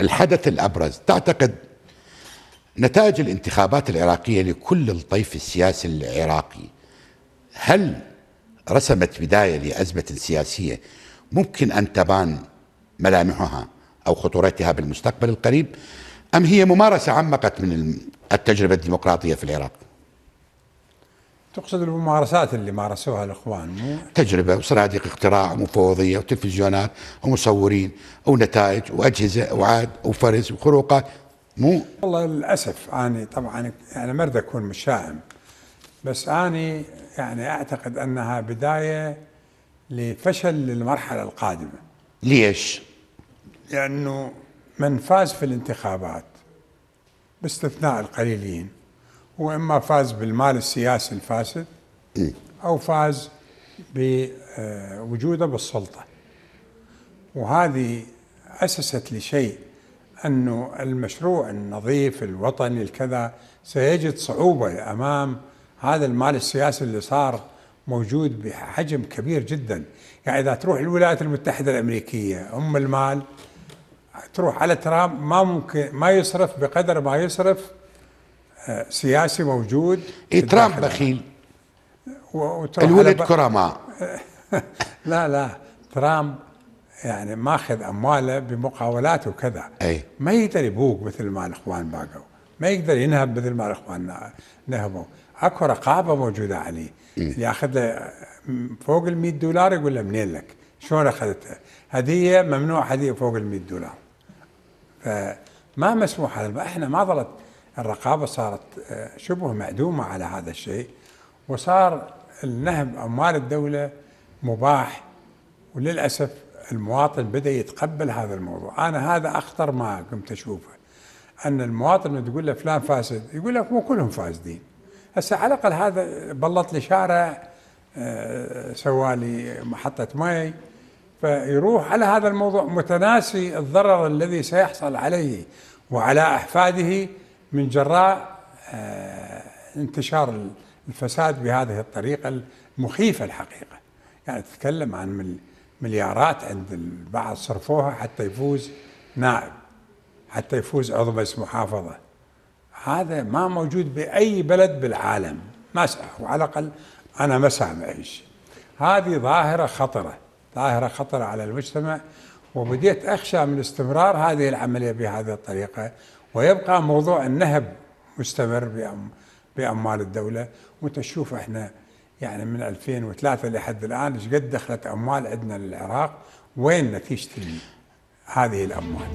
الحدث الأبرز تعتقد نتائج الانتخابات العراقية لكل الطيف السياسي العراقي هل رسمت بداية لأزمة سياسية ممكن أن تبان ملامحها أو خطورتها بالمستقبل القريب أم هي ممارسة عمقت من التجربة الديمقراطية في العراق تقصد الممارسات اللي مارسوها الاخوان مو تجربه وصناديق اختراع ومفوضيه وتلفزيونات ومصورين ونتائج واجهزه وعاد وفرز وخروقات مو والله للاسف اني طبعا انا ما اريد اكون مشائم بس اني يعني اعتقد انها بدايه لفشل للمرحله القادمه ليش؟ لانه من فاز في الانتخابات باستثناء القليلين هو إما فاز بالمال السياسي الفاسد أو فاز بوجوده بالسلطة وهذه أسست لشيء أنه المشروع النظيف الوطني الكذا سيجد صعوبة أمام هذا المال السياسي اللي صار موجود بحجم كبير جدا يعني إذا تروح الولايات المتحدة الأمريكية أم المال تروح على ترامب ما ممكن ما يصرف بقدر ما يصرف سياسي موجود إيه ترامب بخيل الولد كرماء لا لا ترامب يعني ماخذ امواله بمقاولات وكذا اي ما يقدر يبوق مثل ما الاخوان باقوا ما يقدر ينهب مثل ما الاخوان نهبوا اكو رقابه موجوده عليه إيه. اللي ياخذ له فوق ال 100 دولار يقول له منين لك؟ شلون اخذتها؟ هديه ممنوع هديه فوق ال 100 دولار فما مسموح هذا احنا ما ظلت الرقابة صارت آه، شبه معدومه على هذا الشيء وصار النهب أموال الدولة مباح وللأسف المواطن بدأ يتقبل هذا الموضوع أنا هذا أخطر ما قمت أشوفه أن المواطن تقول له فلان فاسد يقول لك مو كلهم فاسدين هسه على الأقل هذا بلط لي شارع آه، سوى لي محطة مي فيروح على هذا الموضوع متناسي الضرر الذي سيحصل عليه وعلى أحفاده من جراء آه، انتشار الفساد بهذه الطريقة المخيفة الحقيقة يعني تتكلم عن مليارات عند البعض صرفوها حتى يفوز نائب حتى يفوز عضو مجلس محافظة هذا ما موجود بأي بلد بالعالم ما وعلى الأقل أنا ما سامع هذه ظاهرة خطرة ظاهرة خطرة على المجتمع وبديت أخشى من استمرار هذه العملية بهذه الطريقة ويبقى موضوع النهب مستمر بأموال الدولة وانت تشوف احنا يعني من 2003 لحد الآن ايش قد دخلت أموال عندنا للعراق وين نتيجة هذه الأموال